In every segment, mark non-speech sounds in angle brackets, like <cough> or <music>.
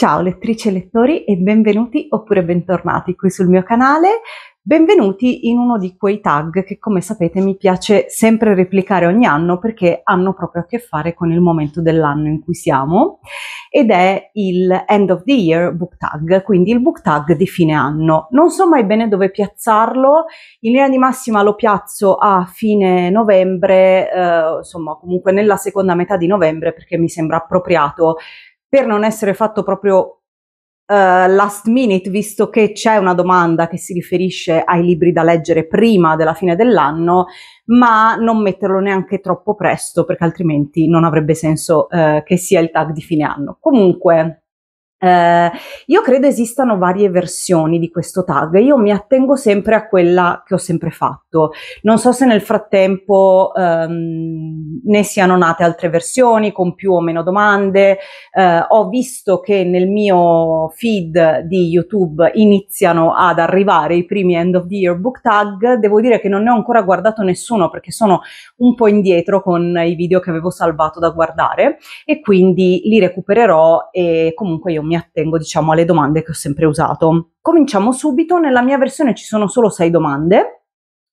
Ciao lettrici e lettori e benvenuti oppure bentornati qui sul mio canale. Benvenuti in uno di quei tag che come sapete mi piace sempre replicare ogni anno perché hanno proprio a che fare con il momento dell'anno in cui siamo ed è il end of the year book tag, quindi il book tag di fine anno. Non so mai bene dove piazzarlo, in linea di massima lo piazzo a fine novembre, eh, insomma comunque nella seconda metà di novembre perché mi sembra appropriato per non essere fatto proprio uh, last minute, visto che c'è una domanda che si riferisce ai libri da leggere prima della fine dell'anno, ma non metterlo neanche troppo presto, perché altrimenti non avrebbe senso uh, che sia il tag di fine anno. Comunque, eh, io credo esistano varie versioni di questo tag, io mi attengo sempre a quella che ho sempre fatto. Non so se nel frattempo ehm, ne siano nate altre versioni con più o meno domande. Eh, ho visto che nel mio feed di YouTube iniziano ad arrivare i primi end of the year book tag. Devo dire che non ne ho ancora guardato nessuno perché sono un po' indietro con i video che avevo salvato da guardare e quindi li recupererò e comunque io mi attengo diciamo alle domande che ho sempre usato. Cominciamo subito, nella mia versione ci sono solo sei domande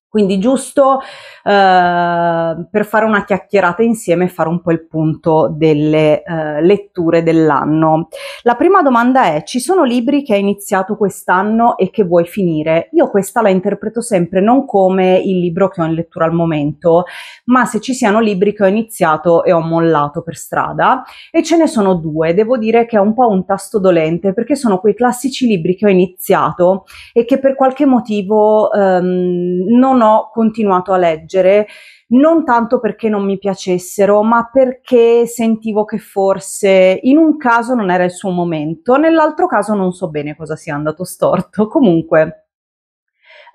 quindi giusto eh, per fare una chiacchierata insieme e fare un po' il punto delle eh, letture dell'anno. La prima domanda è, ci sono libri che hai iniziato quest'anno e che vuoi finire? Io questa la interpreto sempre non come il libro che ho in lettura al momento, ma se ci siano libri che ho iniziato e ho mollato per strada. E ce ne sono due, devo dire che è un po' un tasto dolente perché sono quei classici libri che ho iniziato e che per qualche motivo ehm, non non ho continuato a leggere, non tanto perché non mi piacessero, ma perché sentivo che forse in un caso non era il suo momento, nell'altro caso non so bene cosa sia andato storto. Comunque,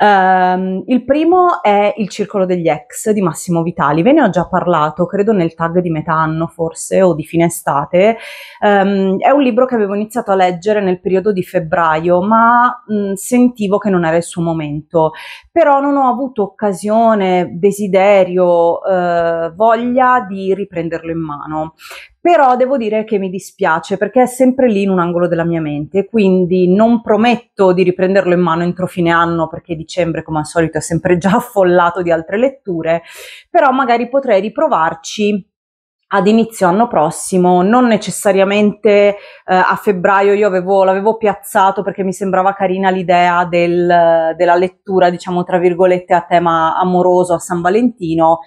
Um, il primo è Il circolo degli ex di Massimo Vitali, ve ne ho già parlato, credo nel tag di metà anno forse o di fine estate. Um, è un libro che avevo iniziato a leggere nel periodo di febbraio, ma mh, sentivo che non era il suo momento, però non ho avuto occasione, desiderio, eh, voglia di riprenderlo in mano però devo dire che mi dispiace perché è sempre lì in un angolo della mia mente, quindi non prometto di riprenderlo in mano entro fine anno perché dicembre come al solito è sempre già affollato di altre letture, però magari potrei riprovarci ad inizio anno prossimo, non necessariamente eh, a febbraio io avevo, l'avevo piazzato perché mi sembrava carina l'idea del, della lettura, diciamo tra virgolette, a tema amoroso a San Valentino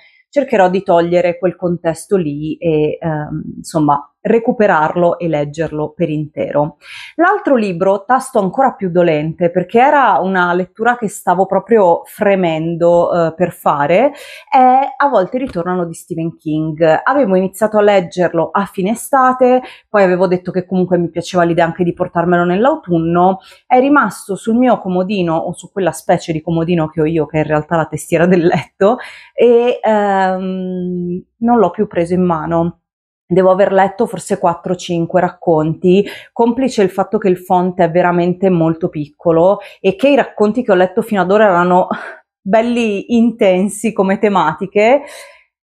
cercherò di togliere quel contesto lì e ehm, insomma recuperarlo e leggerlo per intero. L'altro libro, tasto ancora più dolente, perché era una lettura che stavo proprio fremendo eh, per fare, è A volte ritornano di Stephen King. Avevo iniziato a leggerlo a fine estate, poi avevo detto che comunque mi piaceva l'idea anche di portarmelo nell'autunno, è rimasto sul mio comodino o su quella specie di comodino che ho io, che è in realtà la testiera del letto, e ehm, non l'ho più preso in mano. Devo aver letto forse 4-5 racconti, complice il fatto che il font è veramente molto piccolo e che i racconti che ho letto fino ad ora erano <laughs> belli intensi come tematiche,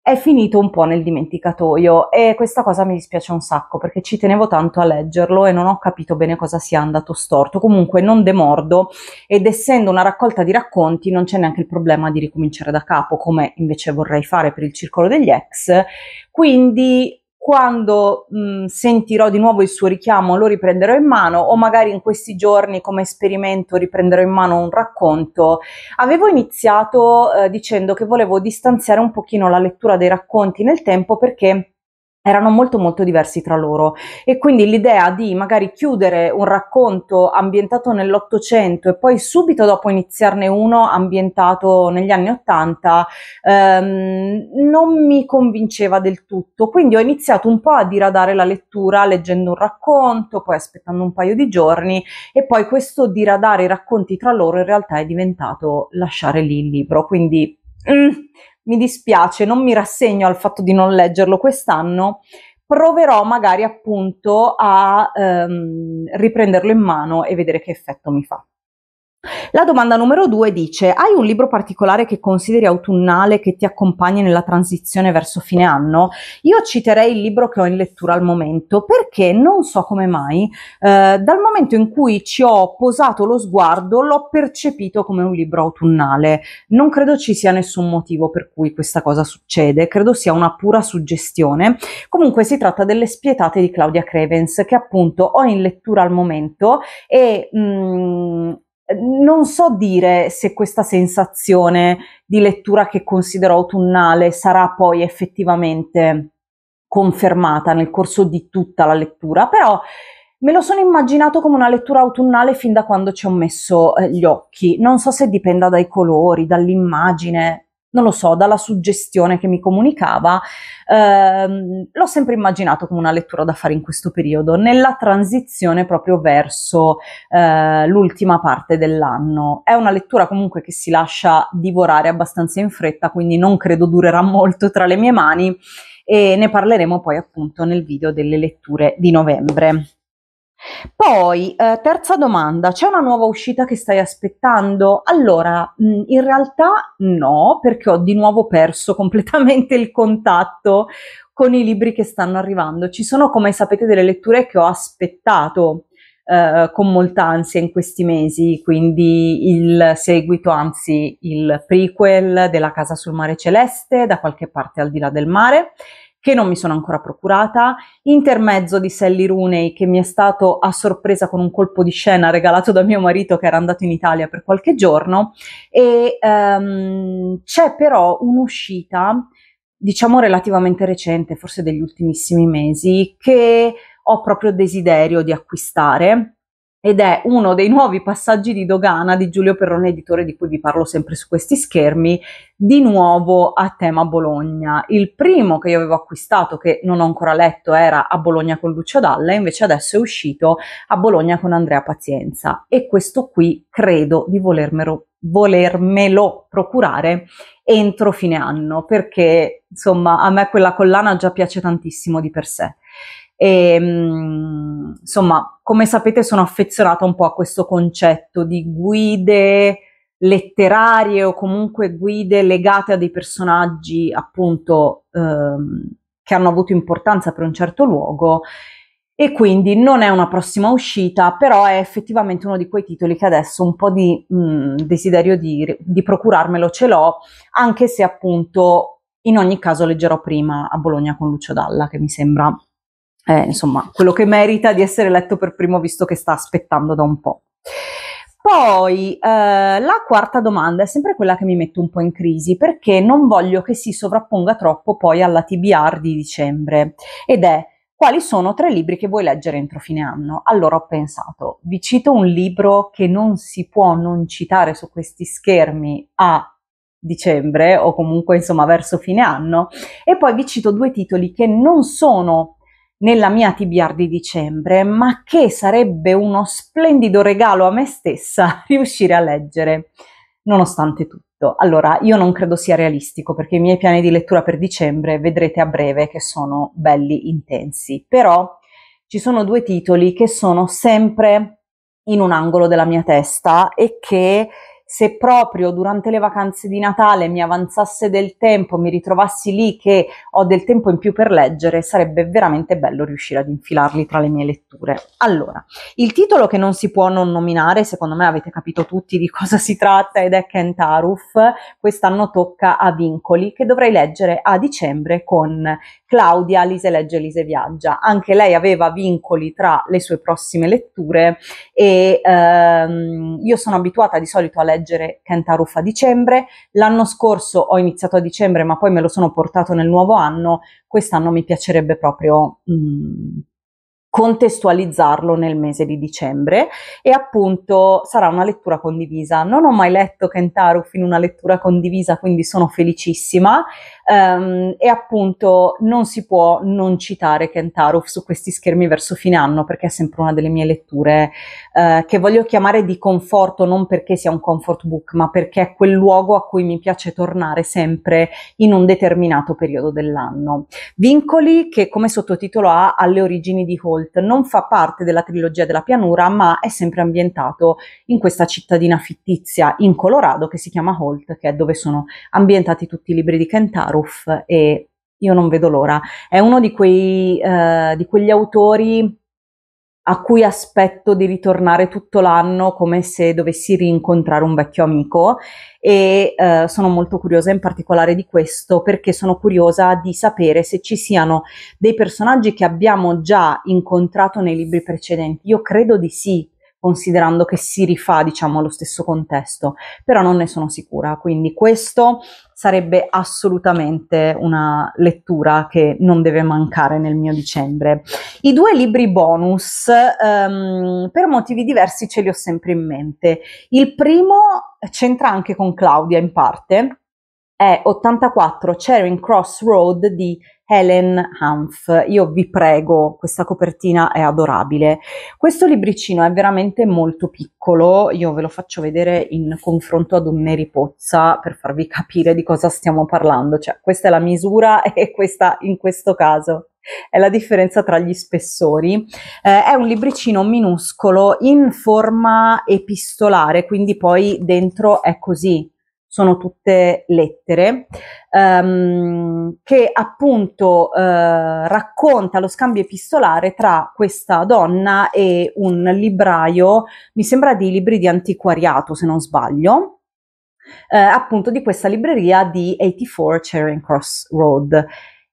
è finito un po' nel dimenticatoio e questa cosa mi dispiace un sacco perché ci tenevo tanto a leggerlo e non ho capito bene cosa sia andato storto. Comunque non demordo ed essendo una raccolta di racconti non c'è neanche il problema di ricominciare da capo come invece vorrei fare per il circolo degli ex. Quindi quando mh, sentirò di nuovo il suo richiamo lo riprenderò in mano o magari in questi giorni come esperimento riprenderò in mano un racconto. Avevo iniziato eh, dicendo che volevo distanziare un pochino la lettura dei racconti nel tempo perché erano molto molto diversi tra loro e quindi l'idea di magari chiudere un racconto ambientato nell'Ottocento e poi subito dopo iniziarne uno ambientato negli anni Ottanta ehm, non mi convinceva del tutto, quindi ho iniziato un po' a diradare la lettura leggendo un racconto, poi aspettando un paio di giorni e poi questo diradare i racconti tra loro in realtà è diventato lasciare lì il libro, quindi mm, mi dispiace, non mi rassegno al fatto di non leggerlo quest'anno, proverò magari appunto a ehm, riprenderlo in mano e vedere che effetto mi fa. La domanda numero due dice: Hai un libro particolare che consideri autunnale che ti accompagni nella transizione verso fine anno? Io citerei il libro che ho in lettura al momento perché non so come mai, eh, dal momento in cui ci ho posato lo sguardo, l'ho percepito come un libro autunnale. Non credo ci sia nessun motivo per cui questa cosa succede, credo sia una pura suggestione. Comunque si tratta delle spietate di Claudia Crevens che appunto ho in lettura al momento e mh, mm, non so dire se questa sensazione di lettura che considero autunnale sarà poi effettivamente confermata nel corso di tutta la lettura, però me lo sono immaginato come una lettura autunnale fin da quando ci ho messo eh, gli occhi. Non so se dipenda dai colori, dall'immagine, non lo so, dalla suggestione che mi comunicava, ehm, l'ho sempre immaginato come una lettura da fare in questo periodo, nella transizione proprio verso eh, l'ultima parte dell'anno. È una lettura comunque che si lascia divorare abbastanza in fretta, quindi non credo durerà molto tra le mie mani e ne parleremo poi appunto nel video delle letture di novembre. Poi, eh, terza domanda, c'è una nuova uscita che stai aspettando? Allora, mh, mm, in realtà no, perché ho di nuovo perso <laughs> completamente il contatto con i libri che stanno arrivando. Ci sono, come sapete, delle letture che ho aspettato eh, con molta ansia in questi mesi, quindi il seguito, anzi il prequel della Casa sul Mare Celeste, da qualche parte al di là del mare, che non mi sono ancora procurata, intermezzo di Sally Rooney che mi è stato a sorpresa con un colpo di scena regalato da mio marito che era andato in Italia per qualche giorno e um, c'è però un'uscita diciamo relativamente recente, forse degli ultimissimi mesi, che ho proprio desiderio di acquistare ed è uno dei nuovi passaggi di dogana di Giulio Perrone, editore di cui vi parlo sempre su questi schermi, di nuovo a tema Bologna. Il primo che io avevo acquistato, che non ho ancora letto, era A Bologna con Lucio Dalla, invece adesso è uscito A Bologna con Andrea Pazienza e questo qui credo di volermelo volermelo procurare entro fine anno perché insomma a me quella collana già piace tantissimo di per sé. E, ehm, insomma, come sapete sono affezionata un po' a questo concetto di guide letterarie o comunque guide legate a dei personaggi appunto ehm, che hanno avuto importanza per un certo luogo e quindi non è una prossima uscita, però è effettivamente uno di quei titoli che adesso un po' di mh, mm, desiderio di, di, procurarmelo ce l'ho, anche se appunto in ogni caso leggerò prima a Bologna con Lucio Dalla, che mi sembra eh, insomma, quello che merita di essere letto per primo visto che sta aspettando da un po'. Poi eh, la quarta domanda è sempre quella che mi metto un po' in crisi perché non voglio che si sovrapponga troppo poi alla TBR di dicembre ed è quali sono tre libri che vuoi leggere entro fine anno? Allora ho pensato, vi cito un libro che non si può non citare su questi schermi a dicembre o comunque insomma verso fine anno e poi vi cito due titoli che non sono nella mia TBR di dicembre, ma che sarebbe uno splendido regalo a me stessa <laughs> riuscire a leggere, nonostante tutto. Allora, io non credo sia realistico perché i miei piani di lettura per dicembre vedrete a breve che sono belli intensi, però ci sono due titoli che sono sempre in un angolo della mia testa e che se proprio durante le vacanze di Natale mi avanzasse del tempo, mi ritrovassi lì che ho del tempo in più per leggere, sarebbe veramente bello riuscire ad infilarli tra le mie letture. Allora, il titolo che non si può non nominare, secondo me avete capito tutti di cosa si tratta ed è Kentaruf, quest'anno tocca a Vincoli che dovrei leggere a dicembre con Claudia Lise legge Lise viaggia. Anche lei aveva vincoli tra le sue prossime letture e ehm, io sono abituata di solito a leggere leggere Kentaro a dicembre. L'anno scorso ho iniziato a dicembre, ma poi me lo sono portato nel nuovo anno. Quest'anno mi piacerebbe proprio mh, mm, contestualizzarlo nel mese di dicembre e appunto sarà una lettura condivisa. Non ho mai letto Kentaro in una lettura condivisa, quindi sono felicissima um, e appunto non si può non citare Kentaro su questi schermi verso fine anno perché è sempre una delle mie letture uh, che voglio chiamare di conforto, non perché sia un comfort book, ma perché è quel luogo a cui mi piace tornare sempre in un determinato periodo dell'anno. Vincoli che come sottotitolo ha alle origini di Holden Cult non fa parte della trilogia della pianura, ma è sempre ambientato in questa cittadina fittizia in Colorado che si chiama Holt, che è dove sono ambientati tutti i libri di Kentaruf e io non vedo l'ora. È uno di, quei, eh, di quegli autori a cui aspetto di ritornare tutto l'anno come se dovessi rincontrare un vecchio amico e eh, sono molto curiosa in particolare di questo perché sono curiosa di sapere se ci siano dei personaggi che abbiamo già incontrato nei libri precedenti. Io credo di sì, considerando che si rifà diciamo allo stesso contesto, però non ne sono sicura, quindi questo sarebbe assolutamente una lettura che non deve mancare nel mio dicembre. I due libri bonus um, per motivi diversi ce li ho sempre in mente. Il primo c'entra anche con Claudia in parte è 84 Charing Cross Road di Helen Hanf. Io vi prego, questa copertina è adorabile. Questo libricino è veramente molto piccolo, io ve lo faccio vedere in confronto ad un Neri Pozza per farvi capire di cosa stiamo parlando, cioè questa è la misura <laughs> e questa in questo caso è la differenza tra gli spessori. Eh, è un libricino minuscolo in forma epistolare, quindi poi dentro è così, sono tutte lettere, ehm, che appunto eh, racconta lo scambio epistolare tra questa donna e un libraio, mi sembra di libri di antiquariato se non sbaglio, eh, appunto di questa libreria di 84 Charing Cross Road.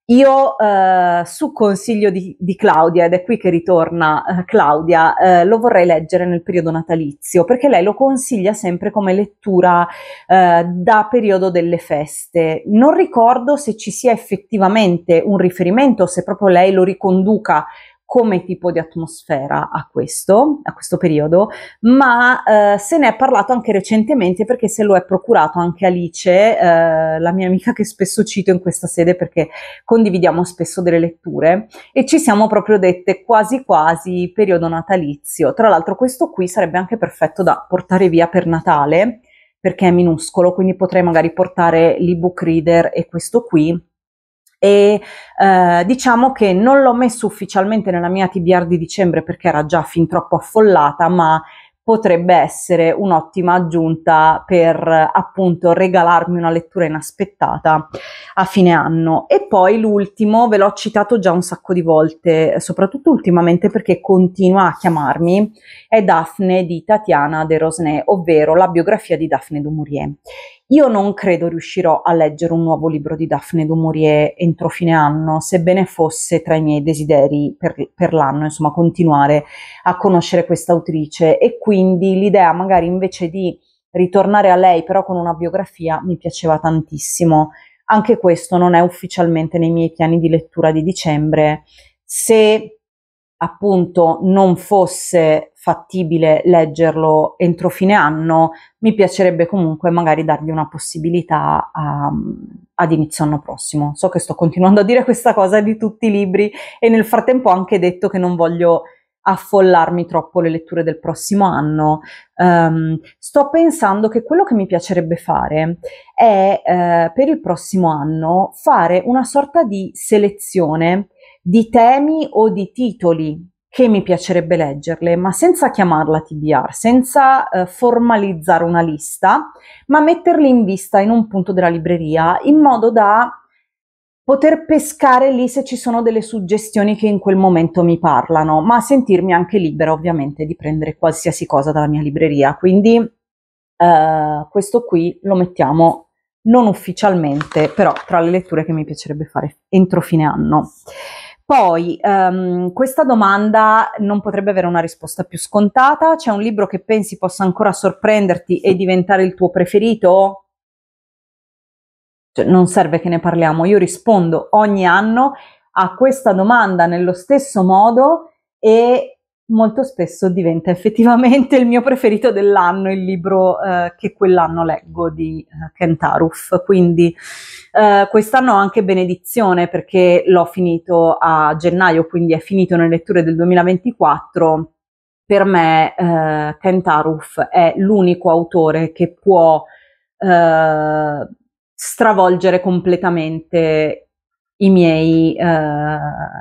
Io eh, su consiglio di, di, Claudia, ed è qui che ritorna eh, Claudia, eh, lo vorrei leggere nel periodo natalizio perché lei lo consiglia sempre come lettura eh, da periodo delle feste. Non ricordo se ci sia effettivamente un riferimento, se proprio lei lo riconduca come tipo di atmosfera a questo, a questo periodo, ma eh, se ne è parlato anche recentemente perché se lo è procurato anche Alice, eh, la mia amica che spesso cito in questa sede perché condividiamo spesso delle letture e ci siamo proprio dette quasi quasi periodo natalizio. Tra l'altro questo qui sarebbe anche perfetto da portare via per Natale perché è minuscolo, quindi potrei magari portare l'ebook reader e questo qui e eh, diciamo che non l'ho messo ufficialmente nella mia TBR di dicembre perché era già fin troppo affollata, ma potrebbe essere un'ottima aggiunta per appunto regalarmi una lettura inaspettata a fine anno. E poi l'ultimo, ve l'ho citato già un sacco di volte, soprattutto ultimamente perché continua a chiamarmi, è Daphne di Tatiana de Rosnay, ovvero la biografia di Daphne du Maurier. Io non credo riuscirò a leggere un nuovo libro di Daphne du Maurier entro fine anno, sebbene fosse tra i miei desideri per, per l'anno, insomma, continuare a conoscere questa autrice e quindi l'idea magari invece di ritornare a lei però con una biografia mi piaceva tantissimo. Anche questo non è ufficialmente nei miei piani di lettura di dicembre. Se appunto non fosse fattibile leggerlo entro fine anno, mi piacerebbe comunque magari dargli una possibilità um, ad inizio anno prossimo. So che sto continuando a dire questa cosa di tutti i libri e nel frattempo ho anche detto che non voglio affollarmi troppo le letture del prossimo anno. Um, sto pensando che quello che mi piacerebbe fare è eh, per il prossimo anno fare una sorta di selezione di temi o di titoli che mi piacerebbe leggerle, ma senza chiamarla TBR, senza eh, formalizzare una lista, ma metterli in vista in un punto della libreria in modo da poter pescare lì se ci sono delle suggestioni che in quel momento mi parlano, ma sentirmi anche libera ovviamente di prendere qualsiasi cosa dalla mia libreria. Quindi eh, questo qui lo mettiamo non ufficialmente, però tra le letture che mi piacerebbe fare entro fine anno. Poi, um, questa domanda non potrebbe avere una risposta più scontata. C'è un libro che pensi possa ancora sorprenderti e diventare il tuo preferito? Cioè, non serve che ne parliamo. Io rispondo ogni anno a questa domanda nello stesso modo e molto spesso diventa effettivamente il mio preferito dell'anno, il libro eh, che quell'anno leggo di eh, Kentaruf. Quindi eh, quest'anno ho anche benedizione perché l'ho finito a gennaio, quindi è finito nelle letture del 2024. Per me eh, Kentaruf è l'unico autore che può eh, stravolgere completamente i miei, eh,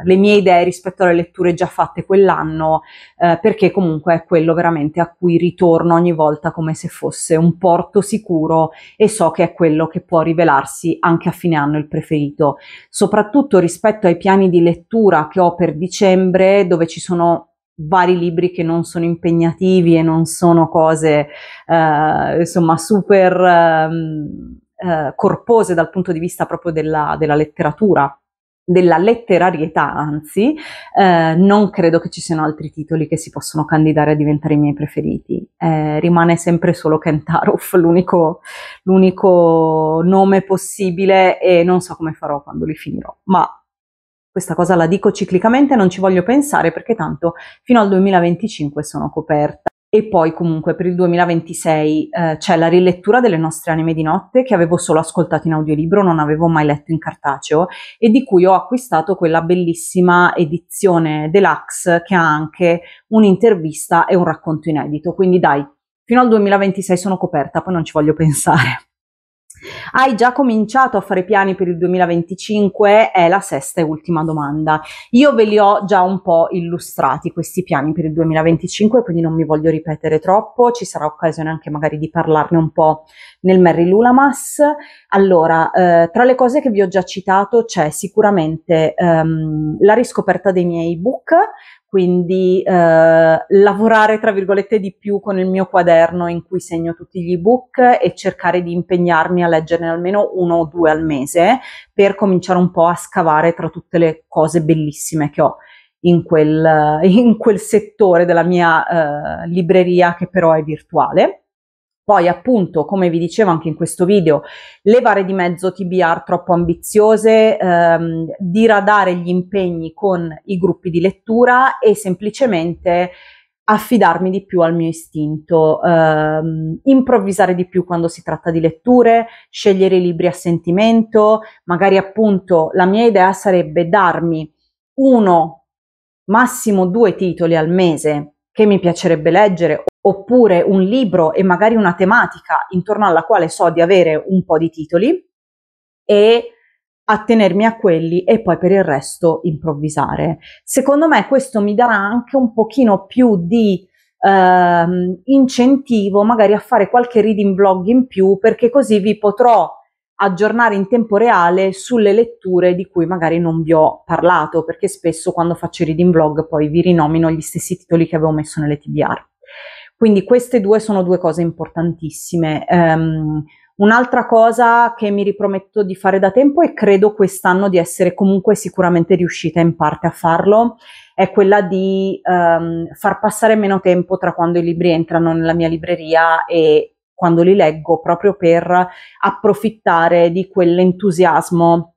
le mie idee rispetto alle letture già fatte quell'anno, eh, perché comunque è quello veramente a cui ritorno ogni volta come se fosse un porto sicuro e so che è quello che può rivelarsi anche a fine anno il preferito, soprattutto rispetto ai piani di lettura che ho per dicembre, dove ci sono vari libri che non sono impegnativi e non sono cose eh, insomma super ehm, eh, corpose dal punto di vista proprio della, della letteratura della letterarietà, anzi, eh, non credo che ci siano altri titoli che si possono candidare a diventare i miei preferiti. Eh, rimane sempre solo Kentaroff l'unico, l'unico nome possibile e non so come farò quando li finirò, ma questa cosa la dico ciclicamente, non ci voglio pensare perché tanto fino al 2025 sono coperta e poi comunque per il 2026 eh, c'è la rilettura delle nostre anime di notte che avevo solo ascoltato in audiolibro, non avevo mai letto in cartaceo e di cui ho acquistato quella bellissima edizione deluxe che ha anche un'intervista e un racconto inedito. Quindi dai, fino al 2026 sono coperta, poi non ci voglio <laughs> pensare. Hai già cominciato a fare piani per il 2025? È la sesta e ultima domanda. Io ve li ho già un po' illustrati questi piani per il 2025, quindi non mi voglio ripetere troppo, ci sarà occasione anche magari di parlarne un po' nel Merry Lulamas. Allora, eh, tra le cose che vi ho già citato c'è sicuramente ehm, la riscoperta dei miei ebook, quindi eh, lavorare tra virgolette di più con il mio quaderno in cui segno tutti gli ebook e cercare di impegnarmi a leggerne almeno uno o due al mese per cominciare un po' a scavare tra tutte le cose bellissime che ho in quel, in quel settore della mia eh, libreria che però è virtuale. Poi appunto, come vi dicevo anche in questo video, levare di mezzo TBR troppo ambiziose, ehm, diradare gli impegni con i gruppi di lettura e semplicemente affidarmi di più al mio istinto, ehm, improvvisare di più quando si tratta di letture, scegliere i libri a sentimento, magari appunto la mia idea sarebbe darmi uno, massimo due titoli al mese che mi piacerebbe leggere oppure un libro e magari una tematica intorno alla quale so di avere un po' di titoli e attenermi a quelli e poi per il resto improvvisare. Secondo me questo mi darà anche un pochino più di ehm, incentivo magari a fare qualche reading blog in più perché così vi potrò aggiornare in tempo reale sulle letture di cui magari non vi ho parlato perché spesso quando faccio reading blog poi vi rinomino gli stessi titoli che avevo messo nelle TBR. Quindi queste due sono due cose importantissime. Um, Un'altra cosa che mi riprometto di fare da tempo e credo quest'anno di essere comunque sicuramente riuscita in parte a farlo è quella di um, far passare meno tempo tra quando i libri entrano nella mia libreria e quando li leggo proprio per approfittare di quell'entusiasmo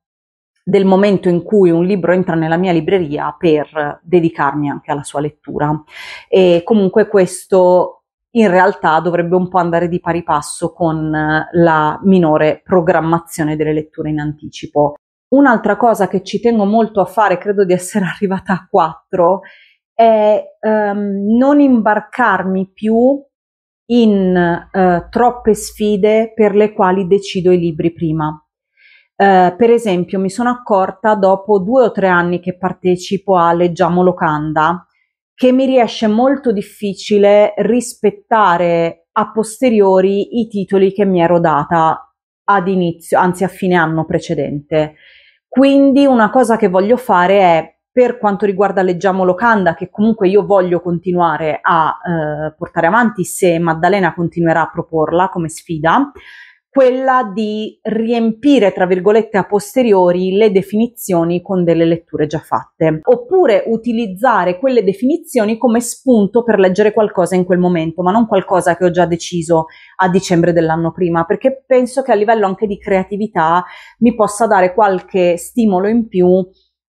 del momento in cui un libro entra nella mia libreria per dedicarmi anche alla sua lettura. E comunque questo in realtà dovrebbe un po' andare di pari passo con eh, la minore programmazione delle letture in anticipo. Un'altra cosa che ci tengo molto a fare, credo di essere <laughs> arrivata a quattro, è um, non imbarcarmi più in uh, troppe sfide per le quali decido i libri prima. Uh, per esempio, mi sono accorta dopo due o tre anni che partecipo a Leggiamo Locanda, che mi riesce molto difficile rispettare a posteriori i titoli che mi ero data ad inizio, anzi a fine anno precedente. Quindi una cosa che voglio fare è per quanto riguarda Leggiamo Locanda, che comunque io voglio continuare a eh, portare avanti se Maddalena continuerà a proporla come sfida, quella di riempire, tra virgolette, a posteriori le definizioni con delle letture già fatte, oppure utilizzare quelle definizioni come spunto per leggere qualcosa in quel momento, ma non qualcosa che ho già deciso a dicembre dell'anno prima, perché penso che a livello anche di creatività mi possa dare qualche stimolo in più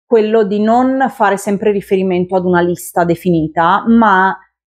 quello di non fare sempre riferimento ad una lista definita, ma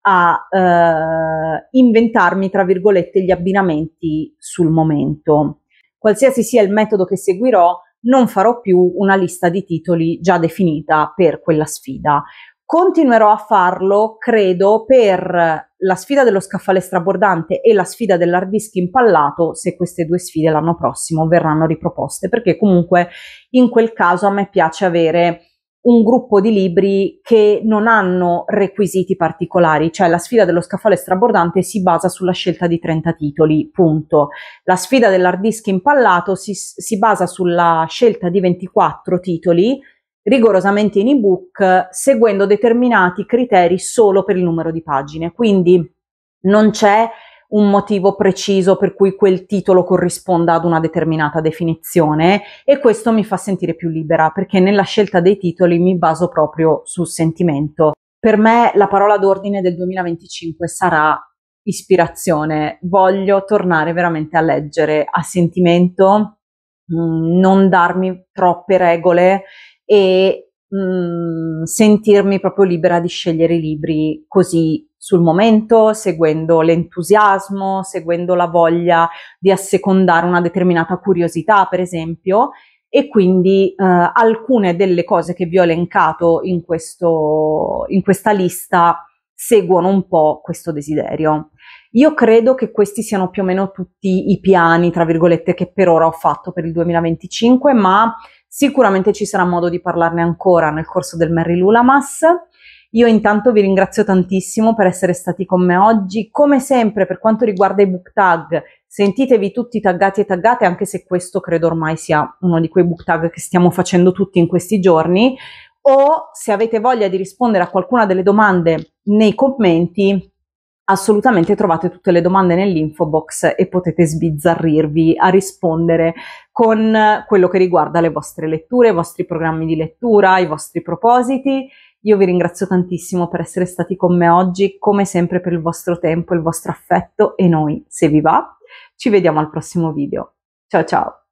a eh, inventarmi, tra virgolette, gli abbinamenti sul momento. Qualsiasi sia il metodo che seguirò, non farò più una lista di titoli già definita per quella sfida. Continuerò a farlo, credo, per la sfida dello scaffale strabordante e la sfida dell'hard disk impallato, se queste due sfide l'anno prossimo verranno riproposte, perché comunque in quel caso a me piace avere un gruppo di libri che non hanno requisiti particolari, cioè la sfida dello scaffale strabordante si basa sulla scelta di 30 titoli, punto. La sfida dell'hard disk impallato si, si basa sulla scelta di 24 titoli, rigorosamente in ebook, seguendo determinati criteri solo per il numero di pagine. Quindi non c'è un motivo preciso per cui quel titolo corrisponda ad una determinata definizione e questo mi fa sentire più libera perché nella scelta dei titoli mi baso proprio sul sentimento. Per me la parola d'ordine del 2025 sarà ispirazione, voglio tornare veramente a leggere a sentimento, mh, mm, non darmi troppe regole e mh, mm, sentirmi proprio libera di scegliere i libri così sul momento, seguendo l'entusiasmo, seguendo la voglia di assecondare una determinata curiosità, per esempio, e quindi eh, alcune delle cose che vi ho elencato in, questo, in questa lista seguono un po' questo desiderio. Io credo che questi siano più o meno tutti i piani, tra virgolette, che per ora ho fatto per il 2025, ma sicuramente ci sarà modo di parlarne ancora nel corso del Merry Lulamas io intanto vi ringrazio tantissimo per essere stati con me oggi. Come sempre, per quanto riguarda i book tag, sentitevi tutti taggati e taggate, anche se questo credo ormai sia uno di quei book tag che stiamo facendo tutti in questi giorni. O se avete voglia di rispondere a qualcuna delle domande nei commenti, assolutamente trovate tutte le domande nell'info box e potete sbizzarrirvi a rispondere con quello che riguarda le vostre letture, i vostri programmi di lettura, i vostri propositi io vi ringrazio tantissimo per essere stati con me oggi, come sempre per il vostro tempo, il vostro affetto e noi, se vi va, ci vediamo al prossimo video. Ciao ciao!